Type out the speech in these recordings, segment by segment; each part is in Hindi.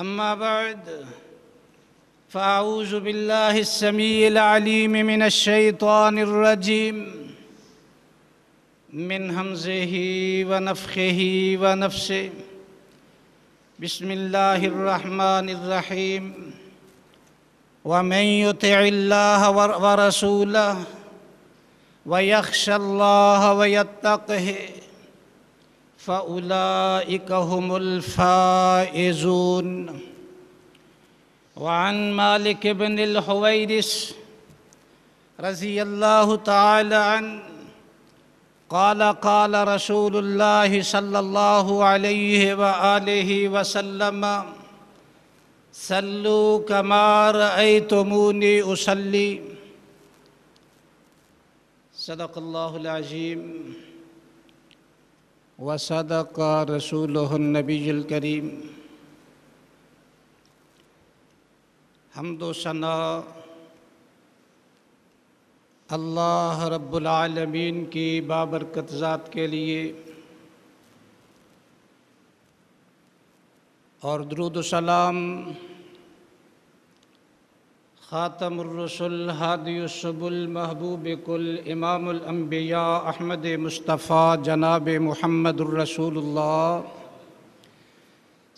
أما بعد فأعوذ بالله السميع العليم من الشيطان الرجيم من همزه ونفخه ونفسه بسم الله الرحمن الرحيم ومن يطع الله ورسوله ويخشى الله ويتقه فأولئك هم الفائزون وعن مالك بن الحويرث رضي الله تعالى عنه قال قال رسول الله صلى الله عليه وآله وسلم صلوا كما رأيتموني أصلي صدق الله العظيم वसदक रसूलनबीज़लकरीम हमदोसना अल्लाह रब्बुलमीन की बाबरकत ज़ात के लिए और दरुद सलाम ख़ातमरसल हादयुशबुल महबूब कुल इमामबिया अहमद मुस्तफ़ा जनाब महमद रसूलुल्लाह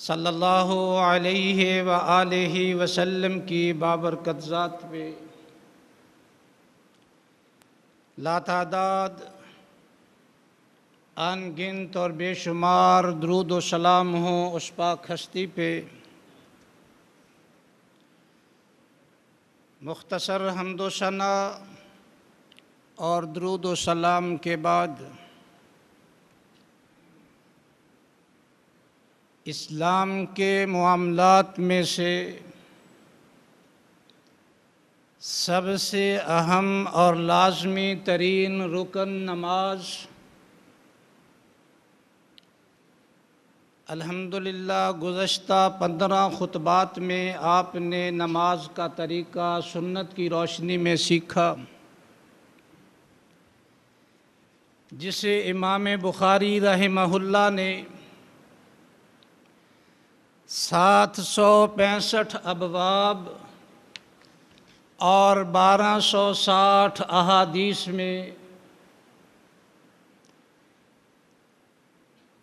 सल्लल्लाहु अलैहि व आलिहि वसल्लम की बाबरकत ज़ात पे लातादाद अनगिनत और बेशुमार द्रूद सलाम हो उस पाक हस्ती पे मुख्तसर हमदोसना और दरूद सलाम के बाद इस्लाम के मामलात में से सबसे अहम और लाजमी तरीन रुकन नमाज़ अल्हम्दुलिल्लाह गुज्त पंद्रह खुतबात में आपने नमाज का तरीक़ा सुन्नत की रोशनी में सीखा जिसे इमाम बुखारी रहमहुल्ला ने सात सौ पैंसठ अबवाब और बारह सौ साठ अहादीस में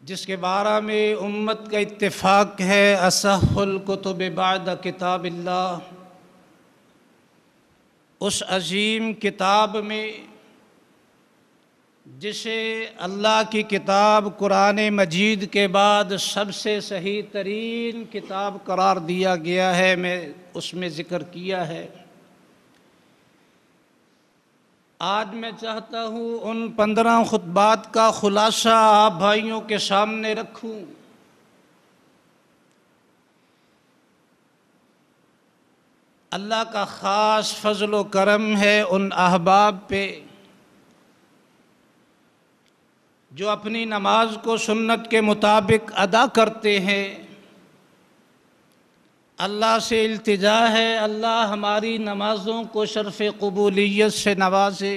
जिसके बारे में उम्मत का इत्तेफाक है कुतुब बाद किताब उस अजीम किताब में जिसे अल्लाह की किताब कुरान मजीद के बाद सबसे सही तरीन किताब करार दिया गया है मैं उसमें ज़िक्र किया है आज मैं चाहता हूँ उन पंद्रह खुतबात का खुलासा आप भाइयों के सामने रखूँ अल्लाह का ख़ास फजल करम है उन अहबाब पे जो अपनी नमाज को सुन्नत के मुताबिक अदा करते हैं अल्लाह से अल्तजा है अल्लाह हमारी नमाज़ों को शर्फ़ कबूलीत से नवाजे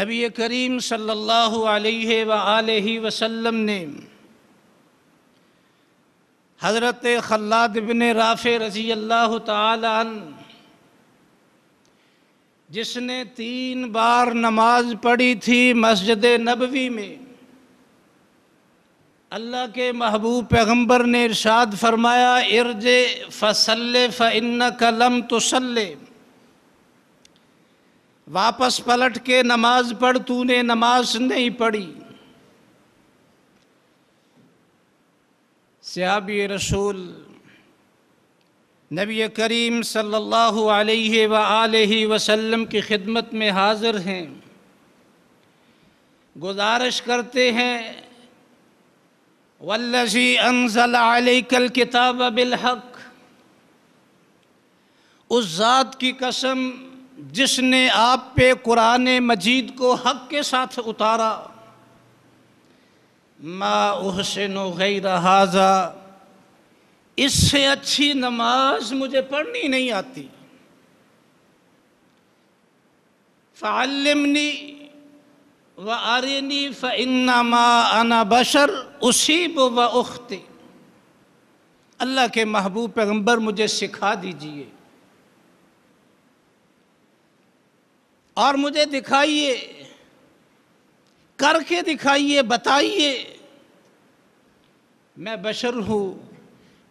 नबी करीम सल्लल्लाहु अलैहि वसल्लम ने हज़रत खल्लाद बिन राफ़ रज़ी अल्लाह तन जिसने तीन बार नमाज पढ़ी थी मस्जिद नबवी में अल्लाह के महबूब पैगम्बर ने इरशाद फरमाया इर्ज फसल फ़न कलम तसल्ले वापस पलट के नमाज पढ़ तूने नमाज नहीं पढ़ी सहाबी रसूल नबी करीम सल्लल्लाहु अलैहि वसल्लम की खिदमत में हाज़िर हैं गुजारिश करते हैं वल्लजी अनजल आलिकल किताब बिलहक उस ज़ात की कसम जिसने आप पे कुरान मजीद को हक के साथ उतारा माँ से गैर हाजा इससे अच्छी नमाज मुझे पढ़नी नहीं आती फ़ालमनी व आरनी फ़िन्नमा अना बशर उसीब व उख्ते अल्लाह के महबूब पैगम्बर मुझे सिखा दीजिए और मुझे दिखाइए करके दिखाइए बताइए मैं बशर हूँ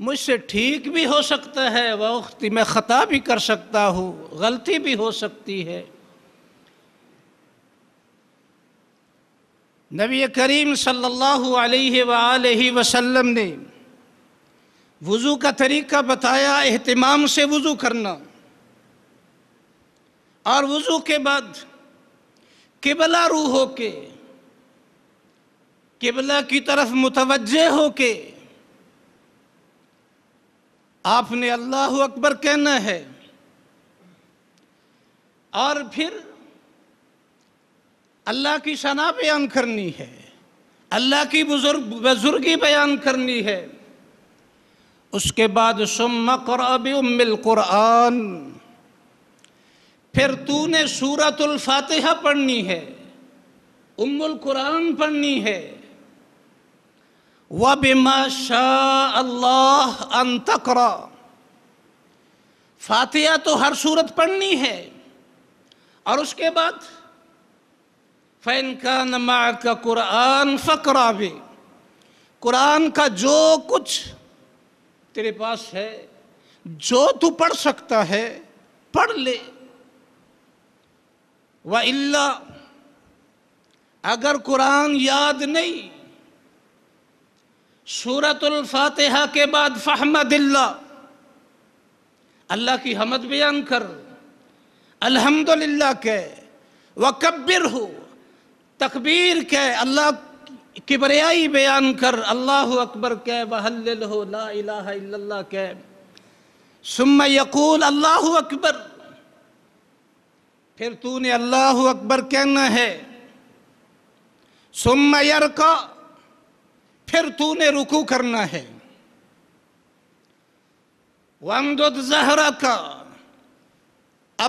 मुझसे ठीक भी हो सकता है वह उख्ती मैं ख़ता भी कर सकता हूँ गलती भी हो सकती है नबी करीम सल्लल्लाहु अलैहि वसल्लम ने वज़ू का तरीका बताया अहतमाम से वज़ू करना और वज़ू के बाद किबला रू हो के किबला की तरफ मुतवजह हो के आपने अल्लाह अकबर कहना है और फिर अल्लाह की शना बयान करनी है अल्लाह की बुजुर्ग बुजुर्गी बयान करनी है उसके बाद सुमकरबिल कुरान फिर तूने सूरतुल फातिहा पढ़नी है उम्मुल कुरान पढ़नी है व बिमा शाह अल्लाह अन तकरा फातिहा तो हर सूरत पढ़नी है और उसके बाद फ़ैन का नमा का कुरान फ़करा भी कुरान का जो कुछ तेरे पास है जो तू पढ़ सकता है पढ़ ले व इल्ला अगर कुरान याद नहीं सूरतुल फातिहा के बाद फ़हमदिल्ला अल्लाह की हमद बयान कर अल्हम्दुलिल्लाह के वकब्बिर हो तकबीर के अल्लाह की बरियाई बयान कर अल्लाह अकबर के बहल हो ला के सुम यकूल अल्लाह अकबर फिर तूने अल्लाह अकबर कहना है सुम यर का फिर तूने रुकू करना है वमदुद जहरा का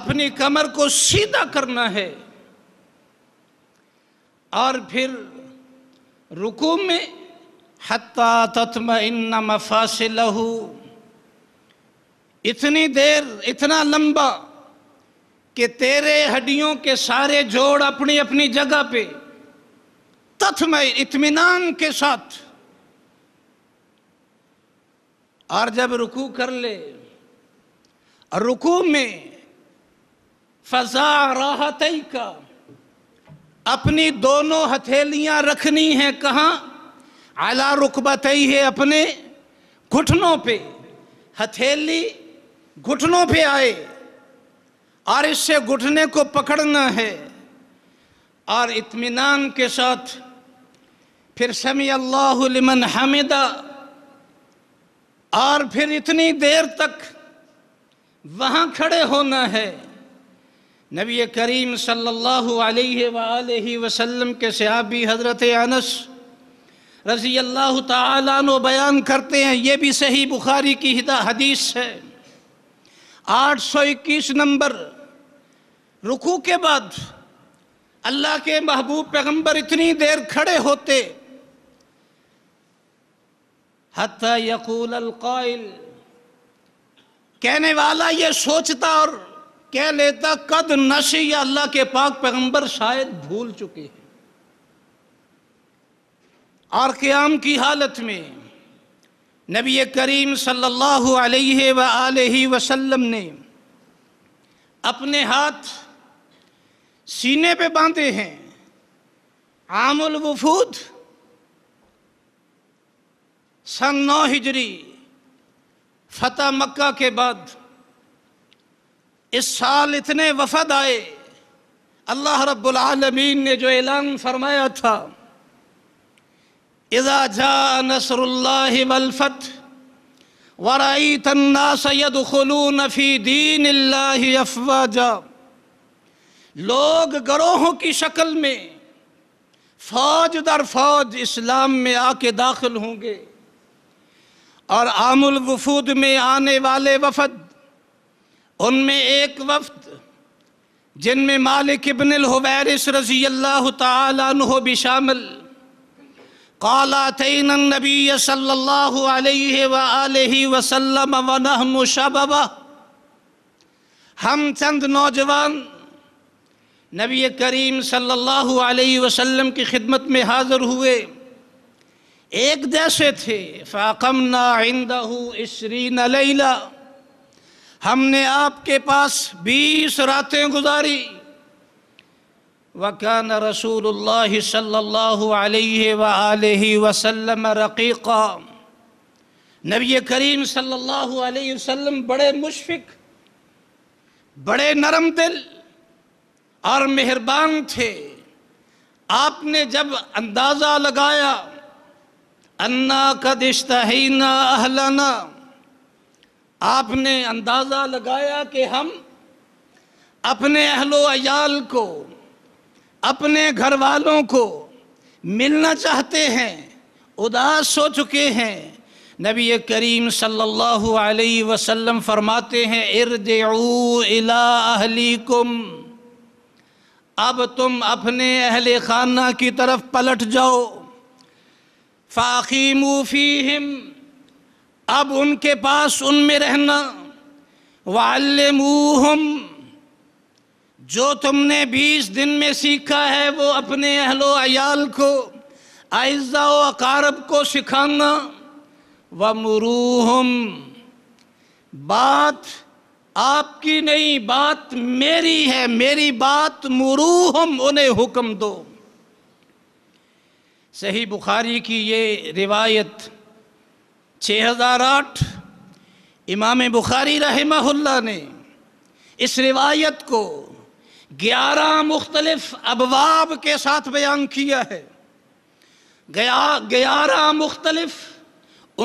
अपनी कमर को सीधा करना है और फिर रुकू में हत्ता तत्म इन मफासिलहू इतनी देर इतना लंबा कि तेरे हड्डियों के सारे जोड़ अपनी अपनी जगह पे तथमय इत्मीनान के साथ और जब रुकू कर ले रुकू में फजा राहत का अपनी दोनों हथेलियां रखनी है कहाँ आला रुकबत ही है अपने घुटनों पे हथेली घुटनों पे आए और इससे घुटने को पकड़ना है और इत्मीनान के साथ फिर समी अल्लाह लिमन हमिदा और फिर इतनी देर तक वहाँ खड़े होना है नबी करीम सल्लल्लाहु अलैहि वसल्लम के सहाबी हज़रत अनस रज़ी अल्लाह तनो बयान करते हैं ये भी सही बुखारी की हिदा हदीस है आठ सौ इक्कीस नंबर रुकू के बाद अल्लाह के महबूब पैगम्बर इतनी देर खड़े होते हती यकूल कहने वाला ये सोचता और कह लेता कद नश या अल्लाह के पाक पैगंबर शायद भूल चुके हैं और क़्याम की हालत में नबी करीम सल्लल्लाहु अलैहि व वसल्लम ने अपने हाथ सीने पे बांधे हैं आमुल वफूद सन नौ हिजरी फतेह मक्का के बाद इस साल इतने वफद आए अल्लाह रब्लमीन ने जो ऐलान फरमाया था इज़ा जा नसरल्लाफत वराई तन्ना सैद नफ़ी दीन अफवाजा लोग गरोहों की शक्ल में फौज दर फौज इस्लाम में आके दाखिल होंगे और आमुल वफूद में आने वाले वफद उनमें एक वफ्त जिनमें मालिक इबन हुबैरिस रजी अल्लाह तह भी शामिल काला तैन नबी सल्लल्लाहु अलैहि व वसल्लम वनहम शबा हम चंद नौजवान नबी करीम सल्लल्लाहु अलैहि वसल्लम की खिदमत में हाज़िर हुए एक जैसे थे फ़ाकम ना आइंदा इसरीन लैला हमने आपके पास बीस रातें गुजारी वकान रसूल सल्लल्लाहु अलैहि रकीक़ा नबी करीम सल्लाम बड़े मुशफिक बड़े नरम दिल और मेहरबान थे आपने जब अंदाज़ा लगाया अन्ना कदिश्तना अहलाना आपने अंदाज़ा लगाया कि हम अपने अहलो अयाल को अपने घर वालों को मिलना चाहते हैं उदास हो चुके हैं नबी करीम सल्लल्लाहु अलैहि वसल्लम फरमाते हैं इला अहलीकुम अब तुम अपने अहल खाना की तरफ पलट जाओ फाखी मूफ़ी अब उनके पास उनमें रहना मुहम जो तुमने बीस दिन में सीखा है वो अपने अहलो अयाल को आयज़ा वकारब को सिखाना व मरूहम बात आपकी नहीं बात मेरी है मेरी बात मरूहम उन्हें हुक्म दो सही बुखारी की ये रिवायत 6008 इमाम बुखारी रहमहुल्ला ने इस रिवायत को ग्यारह मुख्तलफ अबवाब के साथ बयान किया है गया ग्यारह मुख्तलफ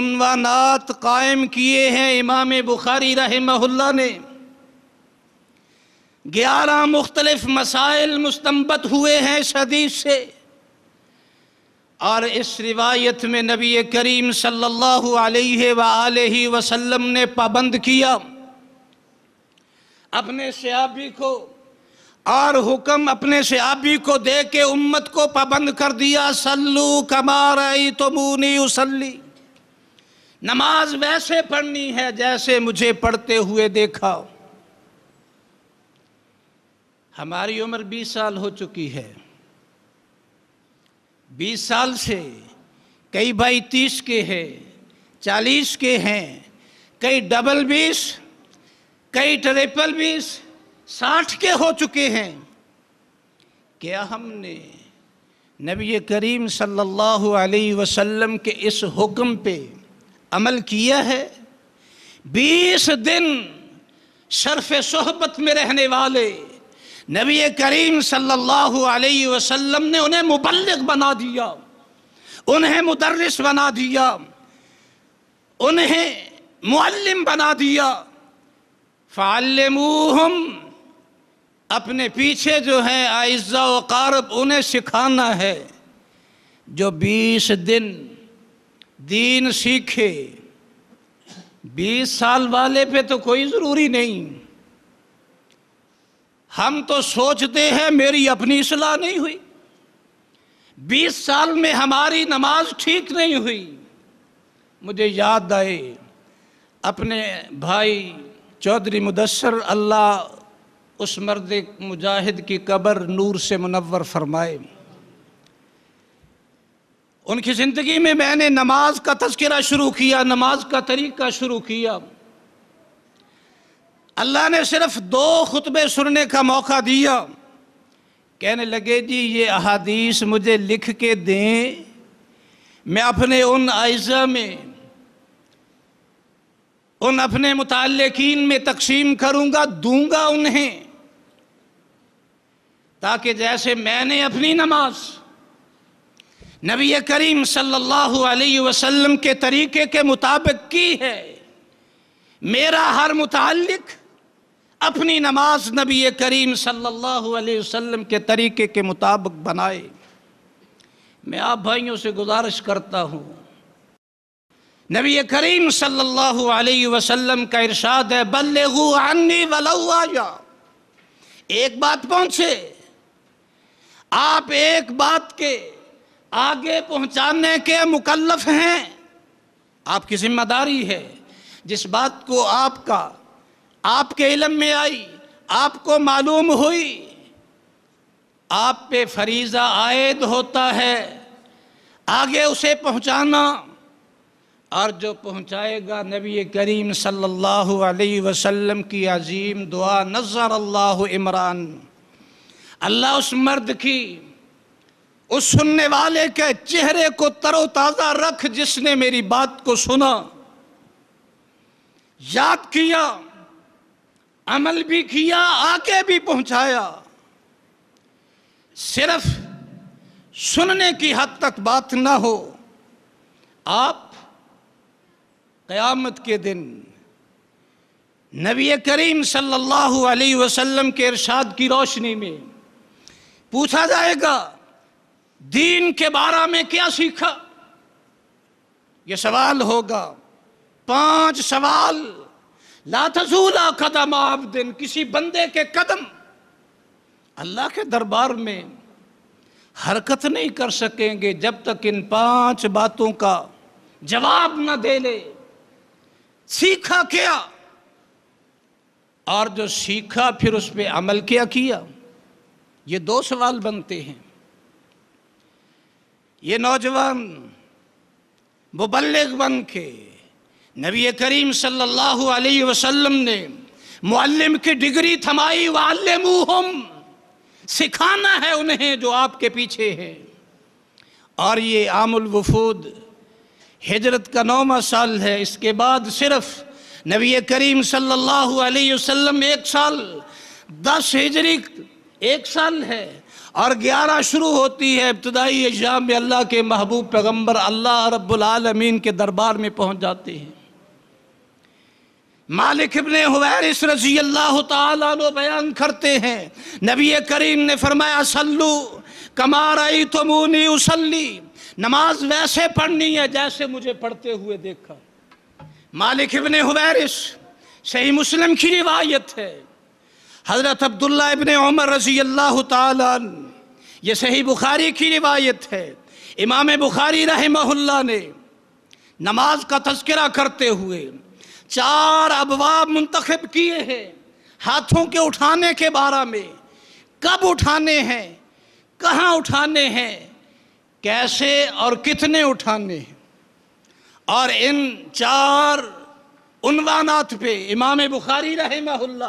उनवानात कायम किए हैं इमाम बुखारी रहमहुल्ला ने ग्यारह मुख्तलफ मसाइल मुस्तमत हुए हैं इस हदीस से और इस रिवायत में नबी करीम सल्लल्लाहु अलैहि सल्ला वसल्लम ने पाबंद किया अपने सहाबी को और हुक्म अपने सहाबी को दे के उम्मत को पाबंद कर दिया सल्लू कमार तो मुनी नमाज वैसे पढ़नी है जैसे मुझे पढ़ते हुए देखा हमारी उम्र 20 साल हो चुकी है बीस साल से कई भाई तीस के हैं चालीस के हैं कई डबल बीस कई ट्रिपल बीस साठ के हो चुके हैं क्या हमने नबी करीम सल्लल्लाहु अलैहि वसल्लम के इस हुक्म पे अमल किया है बीस दिन शर्फ सोहबत में रहने वाले नबी करीम सल्लल्लाहु अलैहि वसल्लम ने उन्हें मुबलक बना दिया उन्हें मुदरस बना दिया उन्हें मुअल्लिम बना दिया फ़ालमूहम अपने पीछे जो है आइज़ा वकारब उन्हें सिखाना है जो बीस दिन दीन सीखे बीस साल वाले पे तो कोई ज़रूरी नहीं हम तो सोचते हैं मेरी अपनी इसलाह नहीं हुई बीस साल में हमारी नमाज ठीक नहीं हुई मुझे याद आए अपने भाई चौधरी मुदसर अल्लाह उस मर्द मुजाहिद की कब्र नूर से मुनवर फरमाए उनकी ज़िंदगी में मैंने नमाज का तस्करा शुरू किया नमाज का तरीक़ा शुरू किया अल्लाह ने सिर्फ दो खुतबे सुनने का मौका दिया कहने लगे जी ये अहादीस मुझे लिख के दें मैं अपने उन आयजा में उन अपने मुतलकिन में तकसीम करूँगा दूंगा उन्हें ताकि जैसे मैंने अपनी नमाज नबी करीम सल्लल्लाहु अलैहि वसल्लम के तरीके के मुताबिक की है मेरा हर मुतालिक अपनी नमाज नबी करीम सल्लल्लाहु अलैहि वसल्लम के तरीके के मुताबिक बनाए मैं आप भाइयों से गुजारिश करता हूँ नबी करीम सल्लल्लाहु अलैहि वसल्लम का इरशाद है बल्लू अन्नी एक बात पहुँचे आप एक बात के आगे पहुँचाने के मुकल्लफ हैं आपकी जिम्मेदारी है जिस बात को आपका आपके इलम में आई आपको मालूम हुई आप पे फरीज़ा आयद होता है आगे उसे पहुंचाना और जो पहुंचाएगा नबी करीम सल्लल्लाहु अलैहि वसल्लम की अजीम दुआ नज़र अल्लाह इमरान अल्लाह उस मर्द की उस सुनने वाले के चेहरे को तरोताज़ा रख जिसने मेरी बात को सुना याद किया अमल भी किया आके भी पहुंचाया सिर्फ सुनने की हद तक बात ना हो आप क़यामत के दिन नबी करीम सल्लल्लाहु अलैहि वसल्लम के इरशाद की रोशनी में पूछा जाएगा दीन के बारे में क्या सीखा ये सवाल होगा पांच सवाल लाथसूला कदम दिन किसी बंदे के कदम अल्लाह के दरबार में हरकत नहीं कर सकेंगे जब तक इन पांच बातों का जवाब न दे ले सीखा क्या और जो सीखा फिर उस पर अमल क्या किया ये दो सवाल बनते हैं ये नौजवान मुबलग बन के नबी करीम सल्लल्लाहु अलैहि वसल्लम ने मुअल्लिम की डिग्री थमाई वालम सिखाना है उन्हें जो आपके पीछे है और ये आमुल वफूद हिजरत का नौवा साल है इसके बाद सिर्फ नबी करीम सल्लल्लाहु अलैहि वसल्लम एक साल दस हिजरी एक साल है और ग्यारह शुरू होती है इब्तदाई एजाम में अल्लाह के महबूब पैगम्बर अल्लाह रब्बुल आलमीन के दरबार में पहुंच जाते हैं मालिक इब्ने हुवैरिस रजी अल्लाह तु बयान करते हैं नबी करीम ने फरमाया सल्लू कमाराई तो मुनी नमाज वैसे पढ़नी है जैसे मुझे पढ़ते हुए देखा मालिक इब्ने हुवैरिस सही मुस्लिम की रिवायत है हज़रत अब्दुल्ला इब्ने उमर रजी अल्लाह तन ये सही बुखारी की रिवायत है इमाम बुखारी रहमहुल्ला ने नमाज का तस्करा करते हुए चार अबवाब मुंतखब किए हैं हाथों के उठाने के बारे में कब उठाने हैं कहाँ उठाने हैं कैसे और कितने उठाने हैं और इन चार उनवानात पे इमाम बुखारी रहमहुल्ला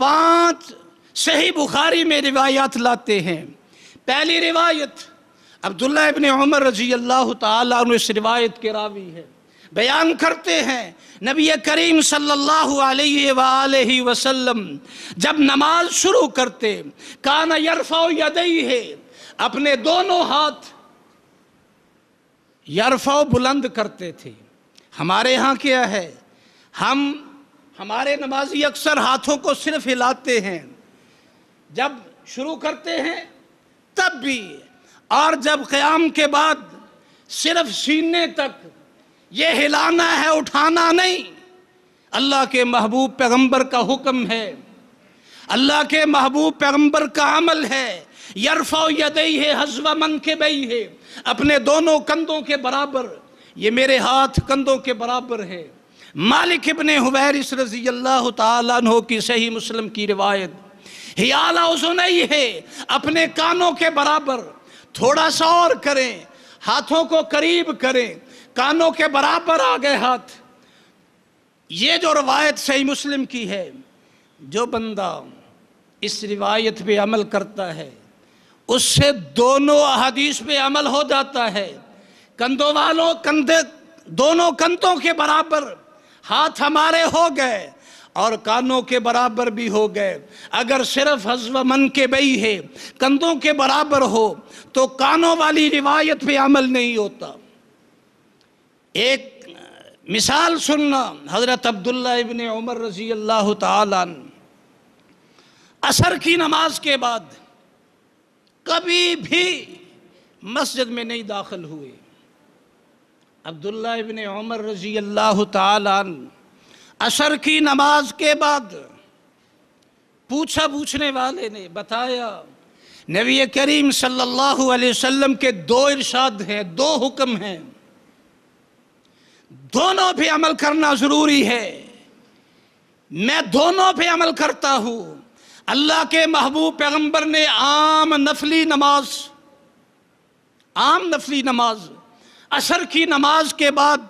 पांच सही बुखारी में रिवायात लाते हैं पहली रिवायत अब्दुल्ला इबन उमर रजी अल्लाह तु इस रिवायत के रावी है बयान करते हैं नबी करीम सल्लल्लाहु अलैहि वसल्लम जब नमाज शुरू करते कान यरफा यदई है अपने दोनों हाथ यरफा बुलंद करते थे हमारे यहाँ क्या है हम हमारे नमाजी अक्सर हाथों को सिर्फ हिलाते हैं जब शुरू करते हैं तब भी और जब क़याम के बाद सिर्फ सीने तक ये हिलाना है उठाना नहीं अल्लाह के महबूब पैगंबर का हुक्म है अल्लाह के महबूब पैगंबर का अमल है यरफा यदई है हजवा मन के बई है अपने दोनों कंधों के बराबर ये मेरे हाथ कंधों के बराबर है मालिक इबन हुबैरिस रजी अल्लाह तहो की सही मुस्लिम की रिवायत हियाला नहीं है अपने कानों के बराबर थोड़ा सा और करें हाथों को करीब करें कानों के बराबर आ गए हाथ ये जो रवायत सही मुस्लिम की है जो बंदा इस रिवायत पे अमल करता है उससे दोनों अहदीस पे अमल हो जाता है कंधों वालों कंधे दोनों कंधों के बराबर हाथ हमारे हो गए और कानों के बराबर भी हो गए अगर सिर्फ हजव मन के बई है कंधों के बराबर हो तो कानों वाली रिवायत पे अमल नहीं होता एक मिसाल सुनना हज़रत अब्दुल्ला इबन उमर रजी अल्लाह तसर असर की नमाज के बाद कभी भी मस्जिद में नहीं दाखिल हुए अब्दुल्ला इबन उमर रजी अल्लाह तसर असर की नमाज के बाद पूछा पूछने वाले ने बताया नबी करीम सल्लल्लाहु अलैहि वसल्लम के दो इरशाद हैं दो हुक्म हैं दोनों पे अमल करना जरूरी है मैं दोनों पे अमल करता हूं अल्लाह के महबूब पैगंबर ने आम नफली नमाज आम नफली नमाज असर की नमाज के बाद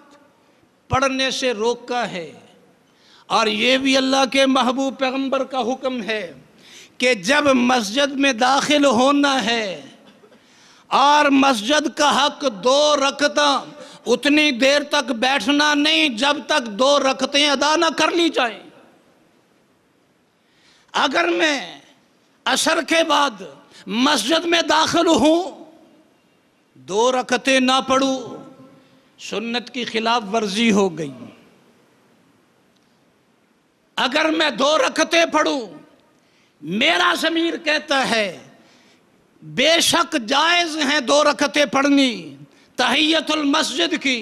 पढ़ने से रोका है और ये भी अल्लाह के महबूब पैगंबर का हुक्म है कि जब मस्जिद में दाखिल होना है और मस्जिद का हक दो रकता उतनी देर तक बैठना नहीं जब तक दो रखते अदा न कर ली जाए अगर मैं असर के बाद मस्जिद में दाखिल हूं दो रखते ना पढ़ू सुन्नत की खिलाफ वर्जी हो गई अगर मैं दो रखते पढ़ू मेरा समीर कहता है बेशक जायज हैं दो रखते पढ़नी तहैतुल मस्जिद की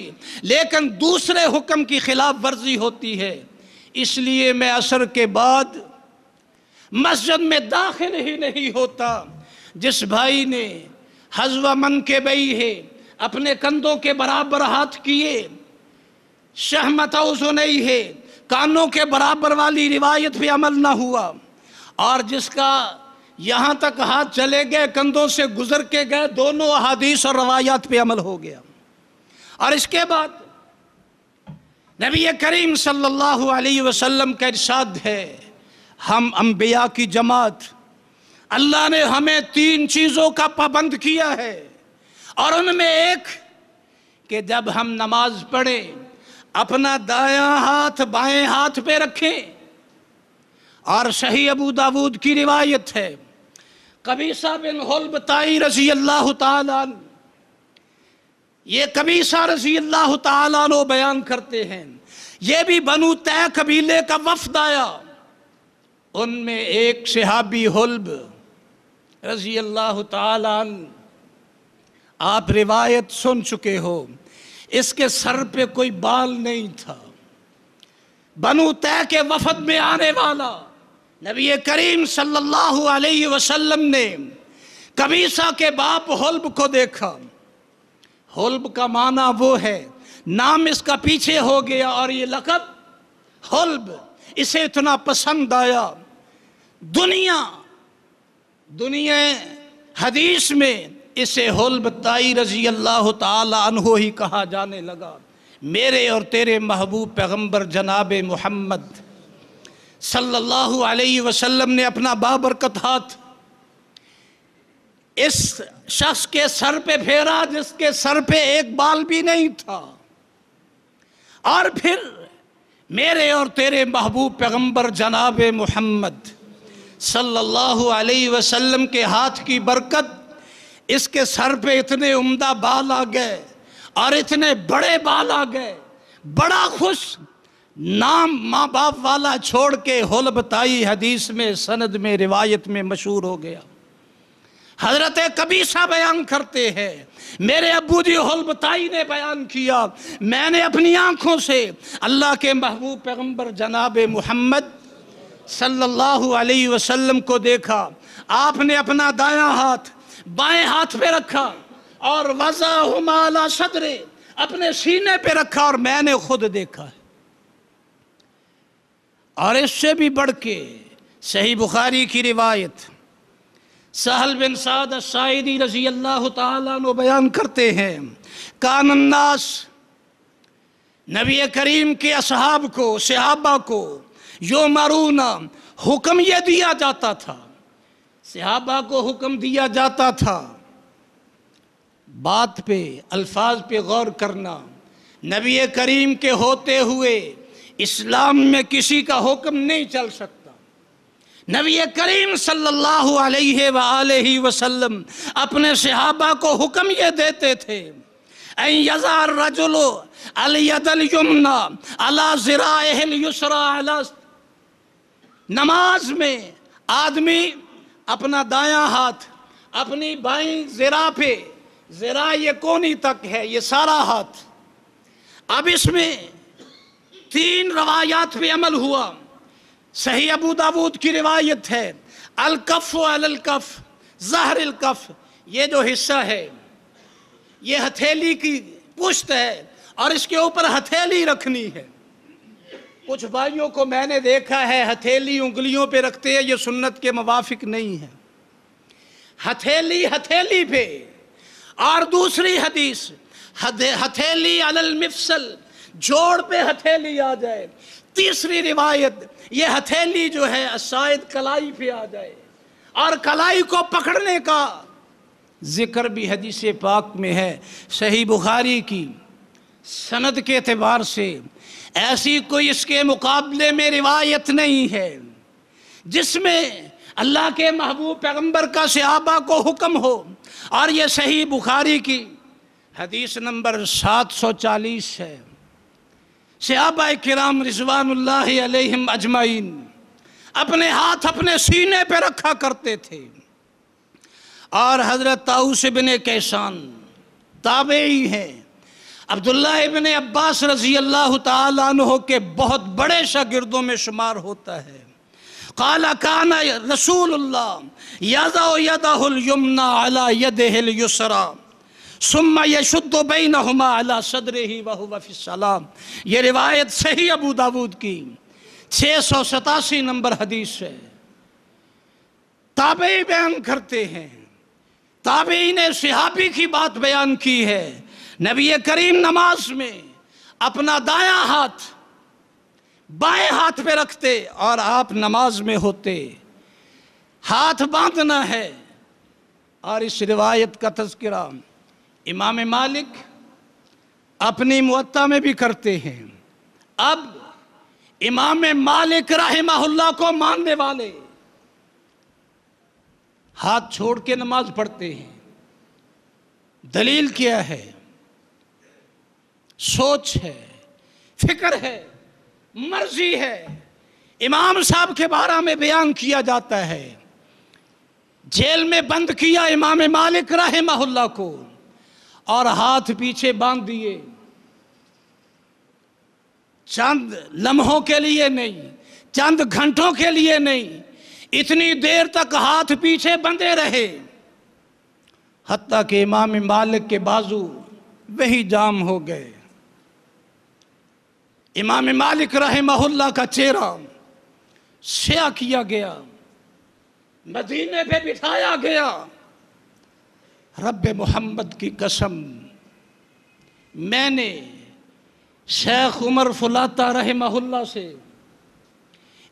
लेकिन दूसरे हुक्म की खिलाफ वर्जी होती है इसलिए मैं असर के बाद मस्जिद में दाखिल ही नहीं होता जिस भाई ने हजवा मन के बई है अपने कंधों के बराबर हाथ किए उसो नहीं है कानों के बराबर वाली रिवायत भी अमल ना हुआ और जिसका यहां तक हाथ चले गए कंधों से गुजर के गए दोनों अहादीस और रवायात पे अमल हो गया और इसके बाद नबी करीम सल्लल्लाहु अलैहि वसल्लम का इरशाद है हम अम्बिया की जमात अल्लाह ने हमें तीन चीज़ों का पाबंद किया है और उनमें एक कि जब हम नमाज पढ़े अपना दाया हाथ बाएं हाथ पे रखें और सही अबू दाऊद की रिवायत है कबीसा बिन बताई रजी अल्लाह तन ये कबीसा रजी अल्लाह तु बयान करते हैं ये भी बनु तय कबीले का वफद आया उनमें एक सिहाबी हल्ब रजी अल्लाह तन आप रिवायत सुन चुके हो इसके सर पे कोई बाल नहीं था बनु तय के वफद में आने वाला नबी करीम सल्लल्लाहु अलैहि वसल्लम ने कबीसा के बाप होल्ब को देखा होल्ब का माना वो है नाम इसका पीछे हो गया और ये लकब होल्ब इसे इतना पसंद आया दुनिया दुनिया हदीस में इसे होल्ब ताई रजी अल्लाह तहो ही कहा जाने लगा मेरे और तेरे महबूब पैगंबर जनाब मोहम्मद सल्लल्लाहु अलैहि वसल्लम ने अपना बाबरकत हाथ इस शख्स के सर पे फेरा जिसके सर पे एक बाल भी नहीं था और फिर मेरे और तेरे महबूब पैगंबर जनाब मोहम्मद सल्लल्लाहु अलैहि वसल्लम के हाथ की बरकत इसके सर पे इतने उम्दा बाल आ गए और इतने बड़े बाल आ गए बड़ा खुश नाम माँ बाप वाला छोड़ के होल बताई हदीस में सनद में रिवायत में मशहूर हो गया हजरत कबीसा बयान करते हैं मेरे अबू जी बताई ने बयान किया मैंने अपनी आँखों से अल्लाह के महबूब पैगम्बर जनाब मोहम्मद सल्लल्लाहु अलैहि वसल्लम को देखा आपने अपना दायां हाथ बाएं हाथ पे रखा और वज़ा हमला सदरे अपने सीने पे रखा और मैंने खुद देखा है और इससे भी बढ़ के सही बुखारी की रिवायत सहल बिन साद साइदी रजी अल्लाह तु बयान करते हैं कानन्नास नबी करीम के असहाब को सहाबा को यो मारूना हुक्म ये दिया जाता था सहाबा को हुक्म दिया जाता था बात पे अल्फाज पे गौर करना नबी करीम के होते हुए इस्लाम में किसी का हुक्म नहीं चल सकता नबी करीम सल्लल्लाहु अलैहि सल्ला वसल्लम अपने सहाबा को हुक्म ये देते थे यजार रजुलो अला नमाज में आदमी अपना दाया हाथ अपनी बाई जरा पे जरा ये कोनी तक है ये सारा हाथ अब इसमें तीन रवायात पे अमल हुआ सही अबू दाऊद की रिवायत है अलकफ अलकफ जहर अलकफ ये जो हिस्सा है ये हथेली की पुश्त है और इसके ऊपर हथेली रखनी है कुछ भाइयों को मैंने देखा है हथेली उंगलियों पे रखते हैं ये सुन्नत के मुवाफिक नहीं है हथेली हथेली पे और दूसरी हदीस हथेली अलल मिफसल जोड़ पे हथेली आ जाए तीसरी रिवायत ये हथेली जो है शायद कलाई पे आ जाए और कलाई को पकड़ने का जिक्र भी हदीस पाक में है सही बुखारी की सनद के अतबार से ऐसी कोई इसके मुकाबले में रिवायत नहीं है जिसमें अल्लाह के महबूब पैगंबर का सहाबा को हुक्म हो और यह सही बुखारी की हदीस नंबर 740 है सहाबा कराम रिजवान अलैहिम अजमाइन अपने हाथ अपने सीने पे रखा करते थे और हज़रत ताऊस बिन कैसान ताबेई हैं अब्दुल्ला इबन अब्बास रजी अल्लाह तह के बहुत बड़े शागिर्दों में शुमार होता है काला काना रसूल यादा यदाहुल यमुना अला यद युसरा सुम्मा यशुद्दबैन हमा अला सदर ही वफ़िसलाम ये रिवायत सही अबू दाऊद की छह सौ सतासी नंबर हदीस है ताबे बयान करते हैं ताबे ने सिहाबी की बात बयान की है नबी करीम नमाज में अपना दाया हाथ बाएं हाथ पे रखते और आप नमाज में होते हाथ बांधना है और इस रिवायत का तस्करा इमाम मालिक अपनी मुत्ता में भी करते हैं अब इमाम मालिक रहमहुल्ला को मानने वाले हाथ छोड़ के नमाज पढ़ते हैं दलील क्या है सोच है फिक्र है मर्जी है इमाम साहब के बारे में बयान किया जाता है जेल में बंद किया इमाम मालिक रहमहुल्ला को और हाथ पीछे बांध दिए चंद लम्हों के लिए नहीं चंद घंटों के लिए नहीं इतनी देर तक हाथ पीछे बंधे रहे हती के इमाम मालिक के बाजू वही जाम हो गए इमाम मालिक रहे महुल्ला का चेहरा स्या किया गया मदीने पे बिठाया गया रब मोहम्मद की कसम मैंने शेख उमर फुलाता रहे महुल्ला से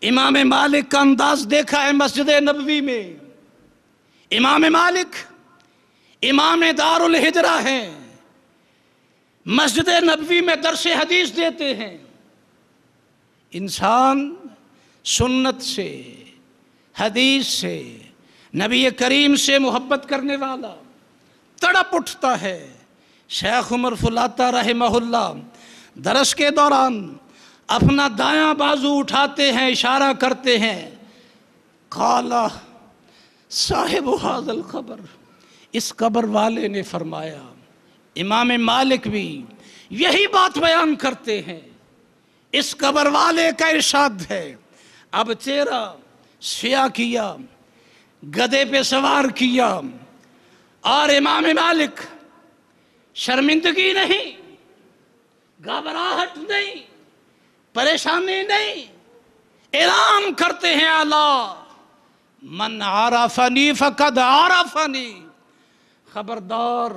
इमाम मालिक का अंदाज देखा है मस्जिद नबवी में इमाम मालिक इमाम दारुल हिजरा हैं मस्जिद नबवी में दरस हदीस देते हैं इंसान सुन्नत से हदीस से नबी करीम से मोहब्बत करने वाला तड़प उठता है शेख उमर फुलाता महुल्ला दरस के दौरान अपना दायां बाजू उठाते हैं इशारा करते हैं काला साहेब हाजल खबर इस कबर वाले ने फरमाया इमाम मालिक भी यही बात बयान करते हैं इस कबर वाले का इर्शाद है अब चेहरा सिया किया गधे पे सवार किया और इमाम मालिक शर्मिंदगी नहीं घबराहट नहीं परेशानी नहीं ऐलान करते हैं अल्लाह मन आराफनी फ़कद आराफनी खबरदार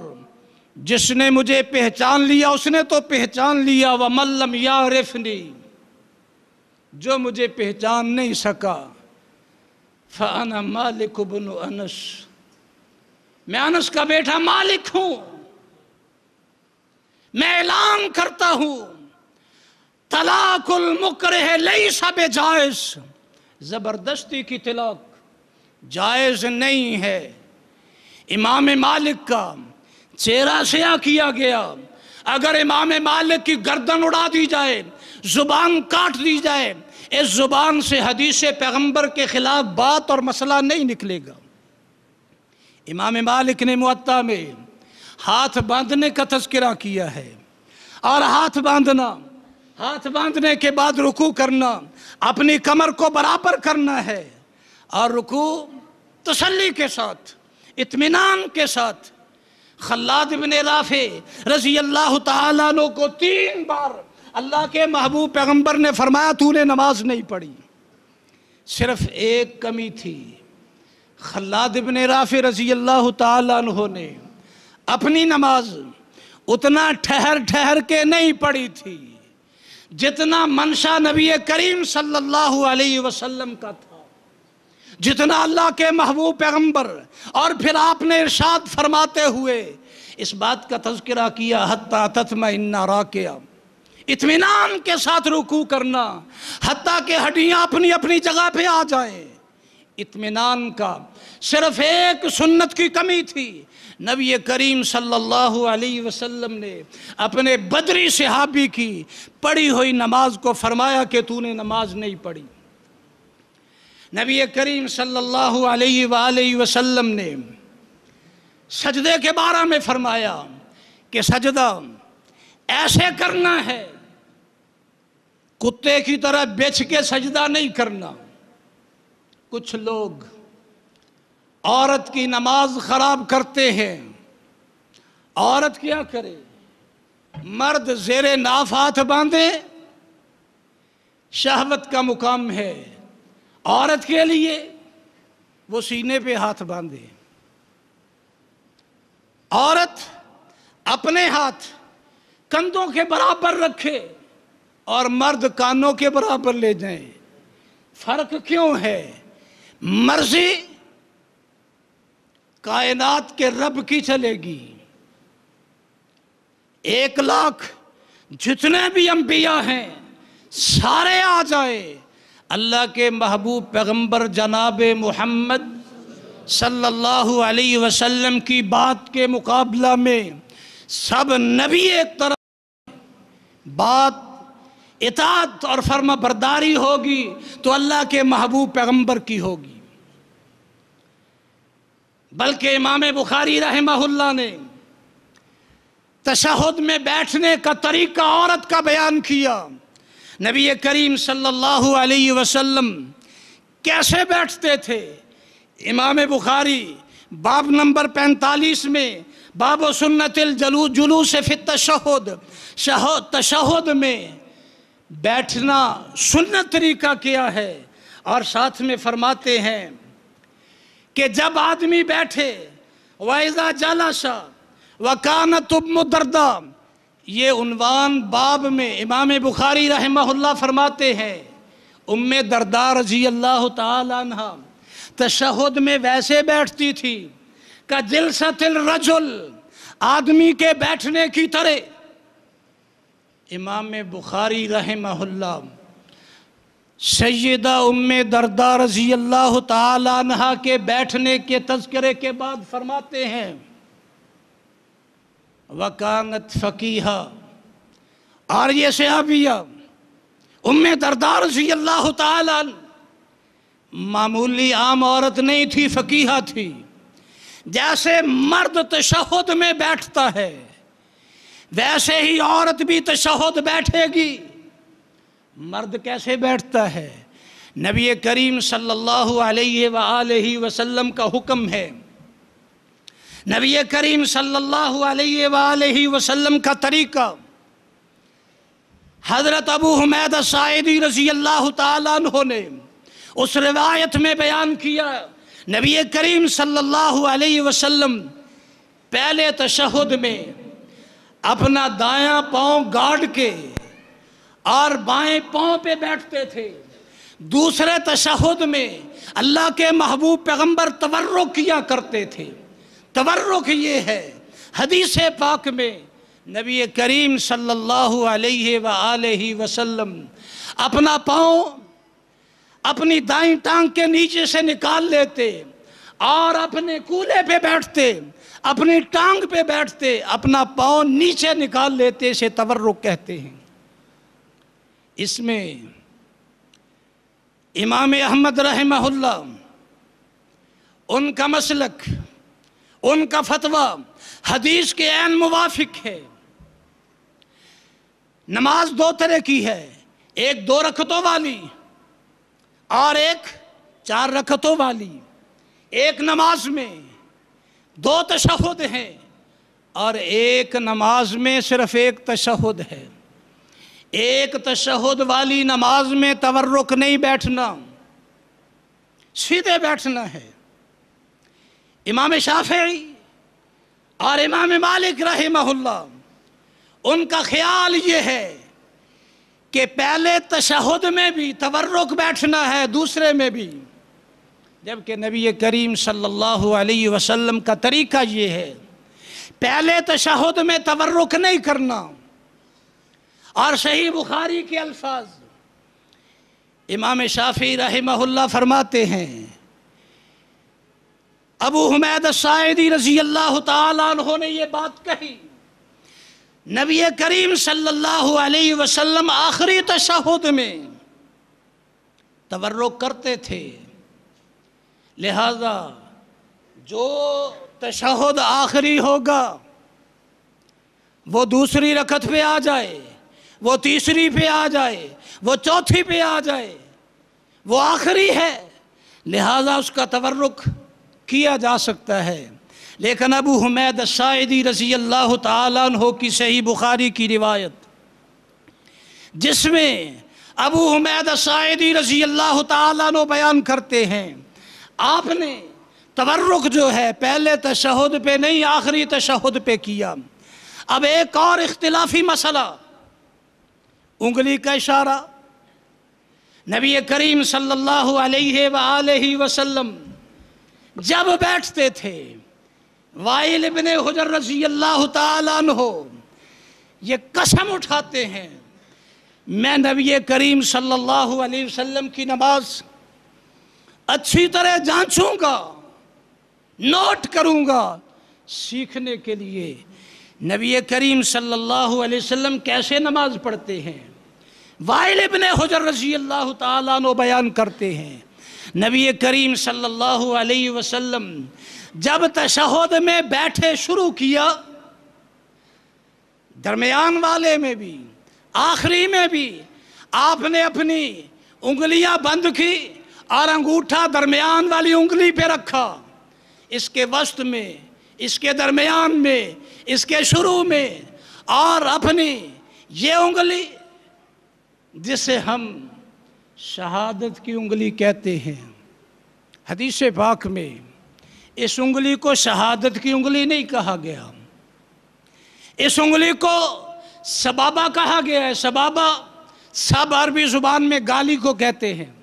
जिसने मुझे पहचान लिया उसने तो पहचान लिया व मल्लम या जो मुझे पहचान नहीं सका फ़ाना मालिक बन अनस मैं अनस का बेटा मालिक हूं मैं ऐलान करता हूं तलाकुल मुकर है लई सब जायज जबरदस्ती की तलाक जायज नहीं है इमाम मालिक का चेहरा स्या किया गया अगर इमाम मालिक की गर्दन उड़ा दी जाए जुबान काट दी जाए इस जुबान से हदीस पैगंबर के खिलाफ बात और मसला नहीं निकलेगा इमाम मालिक ने मुत्ता में हाथ बांधने का तस्करा किया है और हाथ बांधना हाथ बांधने के बाद रुकू करना अपनी कमर को बराबर करना है और रुकू तसली के साथ इतमान के साथ खल्लाद बिन लाफे रजी अल्लाह तु को तीन बार अल्लाह के महबूब पैगंबर ने फरमाया तूने नमाज नहीं पढ़ी सिर्फ एक कमी थी खल्लाद इबन राफ़ रजी अल्लाह तहों ने अपनी नमाज उतना ठहर ठहर के नहीं पड़ी थी जितना मनशा नबी करीम सल्लल्लाहु अलैहि वसल्लम का था जितना अल्लाह के महबूब पैगंबर और फिर आपने इरशाद फरमाते हुए इस बात का तस्करा किया हत्ता तथमा इन्ना राकिया इतमान के साथ रुकू करना हती के हड्डियाँ अपनी अपनी जगह पे आ जाएं इतमान का सिर्फ एक सुन्नत की कमी थी नबी करीम सल्लल्लाहु अलैहि वसल्लम ने अपने बदरी सिहाबी की पढ़ी हुई नमाज को फरमाया कि तूने नमाज नहीं पढ़ी नबी करीम सल्लल्लाहु अलैहि वसल्लम ने सजदे के बारे में फरमाया कि सजदा ऐसे करना है कुत्ते की तरह बेच के सजदा नहीं करना कुछ लोग औरत की नमाज खराब करते हैं औरत क्या करे मर्द जेर नाफ हाथ बांधे शहवत का मुकाम है औरत के लिए वो सीने पे हाथ बांधे औरत अपने हाथ कंधों के बराबर रखे और मर्द कानों के बराबर ले जाए फर्क क्यों है मर्जी कायनात के रब की चलेगी एक लाख जितने भी अंबिया हैं सारे आ जाए अल्लाह के महबूब पैगंबर जनाब मोहम्मद सल्लल्लाहु अलैहि वसल्लम की बात के मुकाबला में सब नबी एक तरह बात इतात और फर्मा बरदारी होगी तो अल्लाह के महबूब पैगम्बर की होगी बल्कि इमाम बुखारी रहमहुल्ला ने तशहद में बैठने का तरीका औरत का बयान किया नबी करीम सल्लल्लाहु अलैहि वसल्लम कैसे बैठते थे इमाम बुखारी बाब नंबर पैंतालीस में बाब सुन्नतिल जलू जुलूस फित तशहद तशहद में बैठना सुन्न तरीका किया है और साथ में फरमाते हैं कि जब आदमी बैठे वाइजा जलाशा वकान तुब दर्दा ये उनवान बाब में इमाम बुखारी रहमहुल्ला फरमाते हैं उम्म दरदार जी अल्लाह तम तशहद में वैसे बैठती थी का दिल सतिल रजुल आदमी के बैठने की तरह इमाम बुखारी रहमल्ला सैदा उम दरदा रजी अल्लाह तहा के बैठने के तस्करे के बाद फरमाते हैं वकानत फ़कीहा आर्य से आबिया उम दरदा रजी अल्लाह तमूली मामूली आम औरत नहीं थी फ़कीहा थी जैसे मर्द तशहद में बैठता है वैसे ही औरत भी तशहद बैठेगी मर्द कैसे बैठता है नबी करीम सल्लल्लाहु अलैहि वसल्लम का हुक्म है नबी करीम सल्लल्लाहु अलैहि वसल्लम का तरीका हज़रत अबू हमेद सायदी रजी अल्लाह तु ने उस रिवायत में बयान किया नबी करीम सल्लल्लाहु अलैहि वसल्लम पहले तशहद में अपना दायां पांव गाड़ के और बाएं पांव पे बैठते थे दूसरे तशहद में अल्लाह के महबूब पैगंबर तवर्रो किया करते थे तवर्रुक ये है हदीस पाक में नबी करीम सल्लल्लाहु अलैहि वसल्लम अपना पाँव अपनी दाई टांग के नीचे से निकाल लेते और अपने कूले पे बैठते अपनी टांग पे बैठते अपना पाँव नीचे निकाल लेते इसे तवर्रुक कहते हैं इसमें इमाम अहमद रहमहुल्ला उनका मसलक उनका फतवा हदीस के एन मुवाफिक है नमाज दो तरह की है एक दो रखतों वाली और एक चार रखतों वाली एक नमाज में दो तशहद हैं और एक नमाज में सिर्फ एक तशहद है एक तशहद वाली नमाज में तवरुक नहीं बैठना सीधे बैठना है इमाम शाफी और इमाम मालिक रही रहमहुल्ला उनका ख्याल ये है कि पहले तशहद में भी तवरुक बैठना है दूसरे में भी जबकि नबी करीम सल्लल्लाहु अलैहि वसल्लम का तरीका ये है पहले तशहद तो में तवरुक नहीं करना और सही बुखारी के अल्फाज इमाम शाफी रहमहुल्ला फरमाते हैं अबू हमैद सायदी रजी अल्लाह तहों ने ये बात कही नबी करीम सल्लल्लाहु अलैहि वसल्लम आखिरी तशहद में तवरुक करते थे लिहाजा जो तशहद आखिरी होगा वो दूसरी रकत पे आ जाए वो तीसरी पे आ जाए वो चौथी पे आ जाए वो आखिरी है लिहाजा उसका तवर्रुक किया जा सकता है लेकिन अबू हमैद शायदी रजी अल्लाह तहो की सही बुखारी की रिवायत जिसमें अबू हमैद शायदी रजी अल्लाह बयान करते हैं आपने तवर्रुक जो है पहले तशहद पे नहीं आखिरी तशहद पे किया अब एक और इख्तलाफी मसला उंगली का इशारा नबी करीम सल्लल्लाहु अलैहि वसल्लम जब बैठते थे वाइल इबन हजर रजी अल्लाह तहो ये कसम उठाते हैं मैं नबी करीम सल्लल्लाहु अलैहि वसल्लम की नमाज़ अच्छी तरह जांचूंगा नोट करूंगा सीखने के लिए नबी करीम सल्लल्लाहु अलैहि वसल्लम कैसे नमाज पढ़ते हैं वाइल इबन हजर रजी अल्लाह तु बयान करते हैं नबी करीम सल्लल्लाहु अलैहि वसल्लम जब तशहद में बैठे शुरू किया दरमियान वाले में भी आखिरी में भी आपने अपनी उंगलियां बंद की और अंगूठा दरमियान वाली उंगली पे रखा इसके वस्त में इसके दरमियान में इसके शुरू में और अपनी ये उंगली जिसे हम शहादत की उंगली कहते हैं हदीस पाक में इस उंगली को शहादत की उंगली नहीं कहा गया इस उंगली को सबाबा कहा गया है सबाबा सब अरबी ज़ुबान में गाली को कहते हैं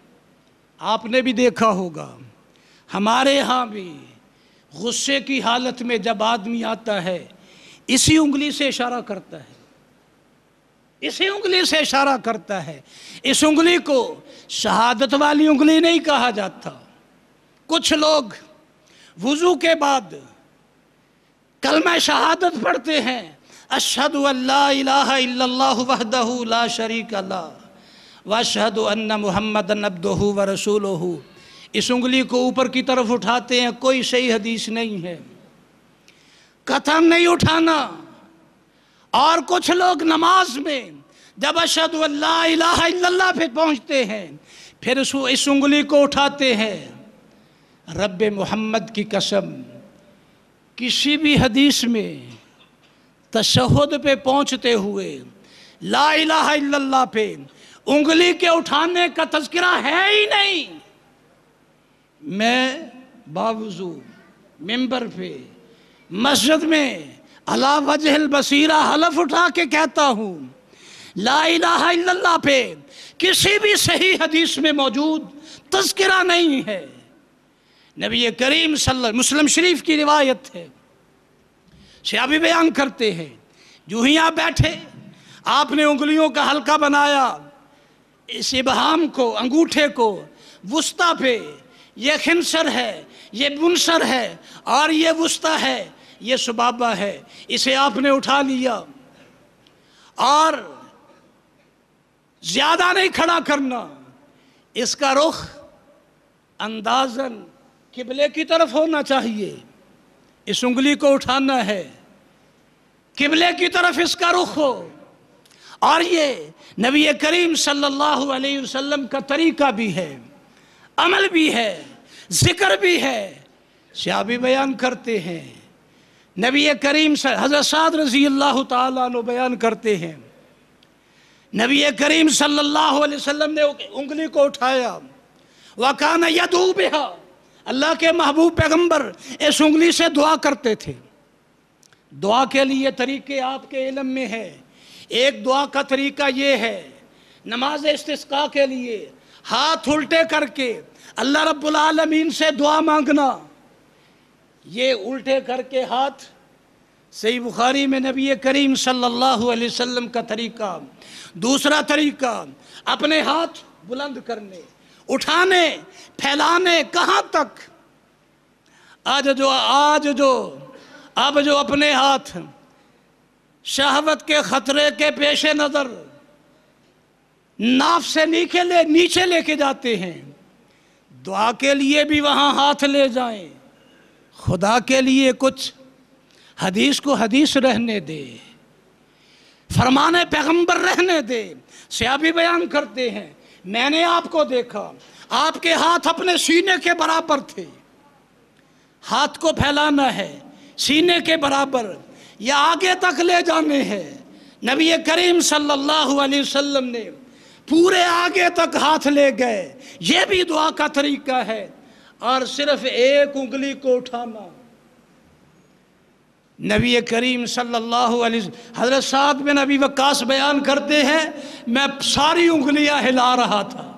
आपने भी देखा होगा हमारे यहाँ भी गुस्से की हालत में जब आदमी आता है इसी उंगली से इशारा करता है इसी उंगली से इशारा करता है इस उंगली को शहादत वाली उंगली नहीं कहा जाता कुछ लोग वजू के बाद में शहादत पढ़ते हैं अशद अल्लाह वहदहू ला शरीक अल्लाह वशहद अन्न मोहम्मद नब्दहू व रसूल इस उंगली को ऊपर की तरफ उठाते हैं कोई सही हदीस नहीं है कथन नहीं उठाना और कुछ लोग नमाज में जब अशद अल्लाह पे पहुँचते हैं फिर उस इस उंगली को उठाते हैं रब मोहम्मद की कसम किसी भी हदीस में तशहद पे पहुँचते हुए ला इलाहा इल्लल्लाह पे उंगली के उठाने का तस्करा है ही नहीं मैं बावजू मेंबर पे मस्जिद में अला वजहल बसीरा हलफ उठा के कहता हूं लाला पे किसी भी सही हदीस में मौजूद तस्करा नहीं है नबी करीम सल मुस्लिम शरीफ की रिवायत है श्याबी बयान करते हैं जूही आप बैठे आपने उंगलियों का हल्का बनाया इबहाम को अंगूठे को वस्ता पे ये खिनसर है ये बुनसर है और ये वस्ता है ये सुबाबा है इसे आपने उठा लिया और ज्यादा नहीं खड़ा करना इसका रुख अंदाजन किबले की तरफ होना चाहिए इस उंगली को उठाना है किबले की तरफ इसका रुख हो और ये नबी करीम सल्लल्लाहु अलैहि वसल्लम का तरीका भी है अमल भी है जिक्र भी है भी बयान करते हैं नबी करीम हजरत साद रजी अल्लाह तु बयान करते हैं नबी करीम सल्लल्लाहु अलैहि वसल्लम ने उंगली को उठाया यदू यदूबहा अल्लाह के महबूब पैगंबर इस उंगली से दुआ करते थे दुआ के लिए तरीके आपके इलम में है एक दुआ का तरीका ये है नमाज इसका के लिए हाथ उल्टे करके अल्लाह रब्बुल आलमीन से दुआ मांगना ये उल्टे करके हाथ सही बुखारी में नबी करीम सल्लल्लाहु अलैहि वसल्लम का तरीका दूसरा तरीका अपने हाथ बुलंद करने उठाने फैलाने कहाँ तक आज जो आज जो अब जो अपने हाथ शहवत के ख़तरे के पेश नज़र नाफ से नीचे ले नीचे लेके जाते हैं दुआ के लिए भी वहाँ हाथ ले जाएं खुदा के लिए कुछ हदीस को हदीस रहने दे फरमान पैगंबर रहने दे सयाबी बयान करते हैं मैंने आपको देखा आपके हाथ अपने सीने के बराबर थे हाथ को फैलाना है सीने के बराबर या आगे तक ले जाने हैं नबी करीम सल्लल्लाहु अलैहि वसल्लम ने पूरे आगे तक हाथ ले गए ये भी दुआ का तरीका है और सिर्फ एक उंगली को उठाना नबी करीम सल्लल्लाहु अलैहि हजरत साहब में नबी वक्कास बयान करते हैं मैं सारी उंगलियां हिला रहा था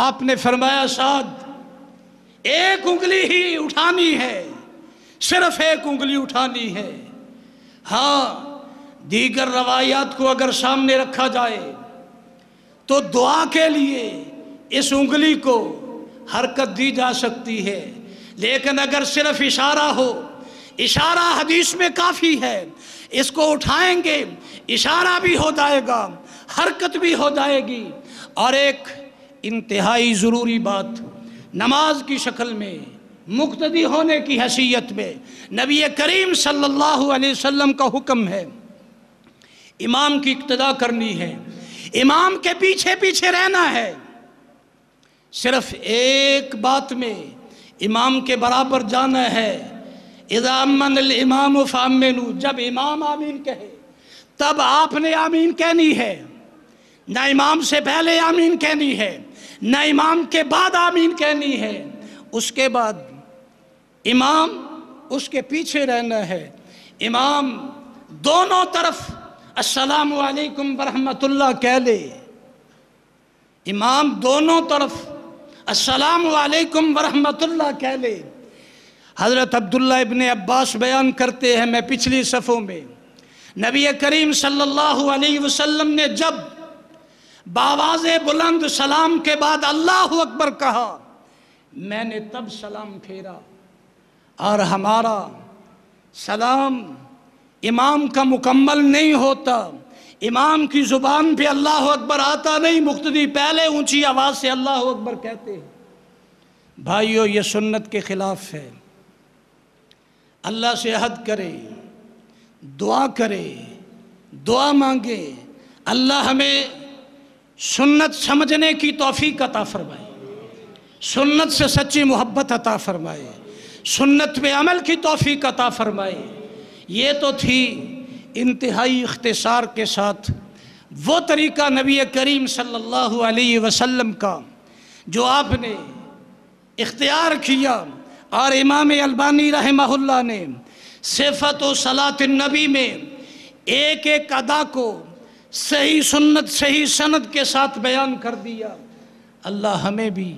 आपने फरमाया साद एक उंगली ही उठानी है सिर्फ एक उंगली उठानी है हाँ दीगर रवायात को अगर सामने रखा जाए तो दुआ के लिए इस उंगली को हरकत दी जा सकती है लेकिन अगर सिर्फ इशारा हो इशारा हदीस में काफ़ी है इसको उठाएंगे इशारा भी हो जाएगा हरकत भी हो जाएगी और एक इंतहाई ज़रूरी बात नमाज की शक्ल में मुक्तदी होने की हैसियत में नबी करीम सल्लल्लाहु अलैहि वसल्लम का हुक्म है इमाम की इक्तदा करनी है इमाम के पीछे पीछे रहना है सिर्फ एक बात में इमाम के बराबर जाना है इजामन इमाम फामिन जब इमाम आमीन कहे तब आपने आमीन कहनी है न इमाम से पहले आमीन कहनी है न इमाम के बाद आमीन कहनी है उसके बाद इमाम उसके पीछे रहना है इमाम दोनों तरफ अस्सलाम वालेकुम कह ले इमाम दोनों तरफ अस्सलाम वालेकुम बरहमतुल्ला कह ले हज़रत अब्दुल्ला इबन अब्बास बयान करते हैं मैं पिछली सफ़ों में नबी करीम सल्लल्लाहु अलैहि वसल्लम ने जब बावाज़े बुलंद सलाम के बाद अल्लाह अकबर कहा मैंने तब सलाम फेरा और हमारा सलाम इमाम का मुकम्मल नहीं होता इमाम की ज़ुबान पे अल्लाह अकबर आता नहीं मुख्तदी पहले ऊंची आवाज़ से अल्लाह अकबर कहते हैं भाइयों ये सुन्नत के ख़िलाफ़ है अल्लाह से हद करे दुआ करे दुआ मांगे अल्लाह हमें सुन्नत समझने की तोफ़ी अता फ़रमाए सुन्नत से सच्ची मोहब्बत अता फ़रमाए सुन्नत में अमल की तोफ़ी कता फरमाए ये तो थी इंतहाई अख्तसार के साथ वो तरीका नबी करीम सल्लल्लाहु अलैहि वसल्लम का जो आपने इख्तियार किया और इमाम अलबानी रहमहुल्ला ने सिफत सलात नबी में एक एक अदा को सही सुन्नत सही सनद के साथ बयान कर दिया अल्लाह हमें भी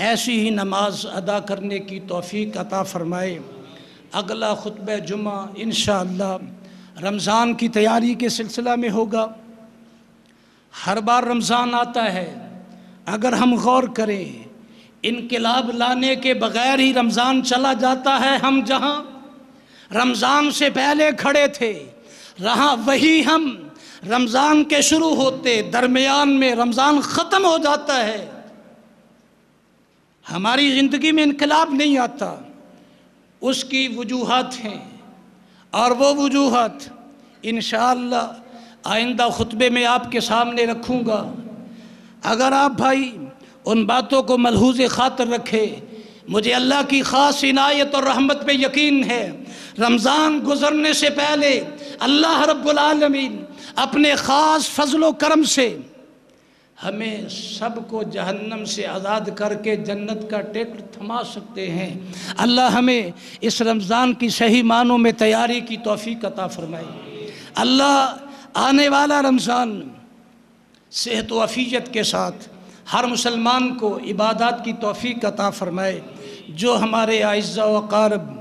ऐसी ही नमाज अदा करने की तोफ़ी अता फ़रमाए अगला खुतब जुमा इन रमज़ान की तैयारी के सिलसिला में होगा हर बार रमज़ान आता है अगर हम गौर करें इनकलाब लाने के बग़ैर ही रमज़ान चला जाता है हम जहाँ रमज़ान से पहले खड़े थे रहा वही हम रमज़ान के शुरू होते दरमियान में रमज़ान ख़त्म हो जाता है हमारी ज़िंदगी में इनकलाब नहीं आता उसकी वजूहत हैं और वो वजूहत इन आइंदा ख़ुतबे में आपके सामने रखूँगा अगर आप भाई उन बातों को मलहूज खातर रखें मुझे अल्लाह की ख़ास इनायत और रहमत पे यकीन है रमज़ान गुज़रने से पहले अल्लाह रब्बुल रबालमीन अपने ख़ास फजलो करम से हमें सबको जहन्नम से आज़ाद करके जन्नत का टेक्ट थमा सकते हैं अल्लाह हमें इस रमज़ान की सही मानों में तैयारी की तोफ़ी कता फरमाए अल्लाह आने वाला रमज़ान सेहत व के साथ हर मुसलमान को इबादत की तोफ़ी कता फरमाए जो हमारे आयज़ा वकारब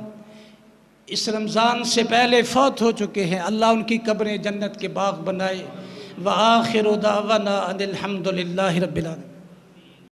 इस रमज़ान से पहले फौत हो चुके हैं अल्लाह उनकी कब्रें जन्नत के बाग बनाए व आखिर दावाना अनिलहमदिल्ला रबिलान